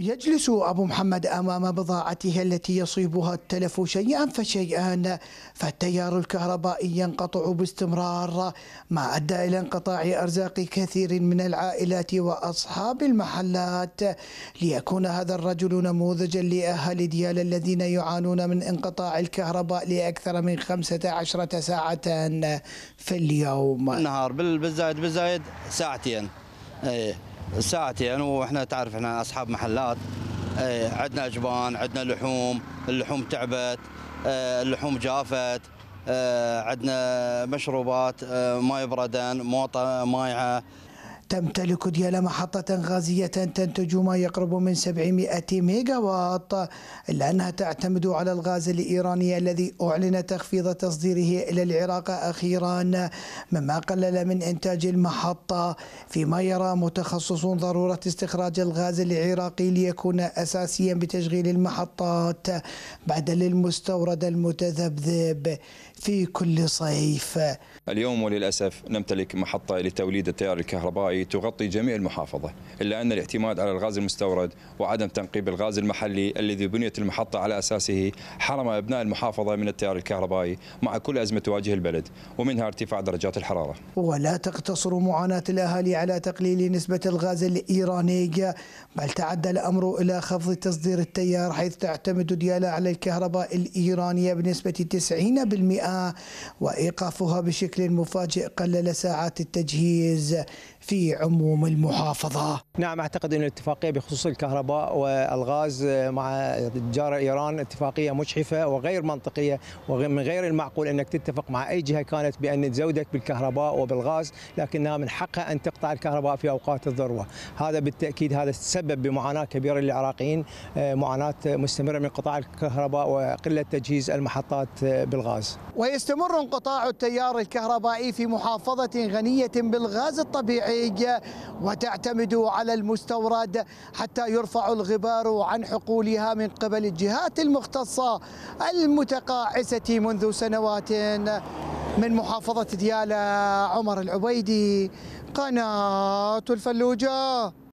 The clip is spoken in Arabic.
يجلس أبو محمد أمام بضاعته التي يصيبها التلف شيئا فشيئا فالتيار الكهربائي ينقطع باستمرار ما أدى إلى انقطاع أرزاق كثير من العائلات وأصحاب المحلات ليكون هذا الرجل نموذجا لأهل ديال الذين يعانون من انقطاع الكهرباء لأكثر من 15 ساعة في اليوم نهار بالزايد بالزايد ساعتين أيه. ساعتين يعني واحنا تعرف احنا اصحاب محلات إيه، عندنا اجبان عندنا لحوم اللحوم تعبت إيه، اللحوم جافت إيه، عندنا مشروبات ماي بردن موطه مايعه تمتلك ديالا محطة غازية تنتج ما يقرب من 700 ميجا واط إلا أنها تعتمد على الغاز الإيراني الذي أعلن تخفيض تصديره إلى العراق أخيرا مما قلل من إنتاج المحطة فيما يرى متخصصون ضرورة استخراج الغاز العراقي ليكون أساسيا بتشغيل المحطات بدل المستورد المتذبذب في كل صيف اليوم وللأسف نمتلك محطة لتوليد التيار الكهربائي تغطي جميع المحافظة إلا أن الاعتماد على الغاز المستورد وعدم تنقيب الغاز المحلي الذي بنيت المحطة على أساسه حرم أبناء المحافظة من التيار الكهربائي مع كل أزمة تواجه البلد ومنها ارتفاع درجات الحرارة ولا تقتصر معاناة الأهالي على تقليل نسبة الغاز الإيراني بل تعدى الأمر إلى خفض تصدير التيار حيث تعتمد ديالا على الكهرباء الإيرانية بنسبة 90% وإيقافها بشكل مفاجئ قلل ساعات التجهيز في في عموم المحافظة نعم أعتقد أن الاتفاقية بخصوص الكهرباء والغاز مع جار إيران اتفاقية مجحفة وغير منطقية ومن غير المعقول أنك تتفق مع أي جهة كانت بأن تزودك بالكهرباء وبالغاز لكنها من حقها أن تقطع الكهرباء في أوقات الذروة هذا بالتأكيد هذا سبب بمعاناة كبيرة للعراقيين آه، معاناة مستمرة من قطاع الكهرباء وقلة تجهيز المحطات آه، بالغاز ويستمر انقطاع التيار الكهربائي في محافظة غنية بالغاز الطبيعي الزراعية وتعتمد على المستورد حتى يرفع الغبار عن حقولها من قبل الجهات المختصة المتقاعسة منذ سنوات من محافظة ديالى عمر العبيدي قناة الفلوجة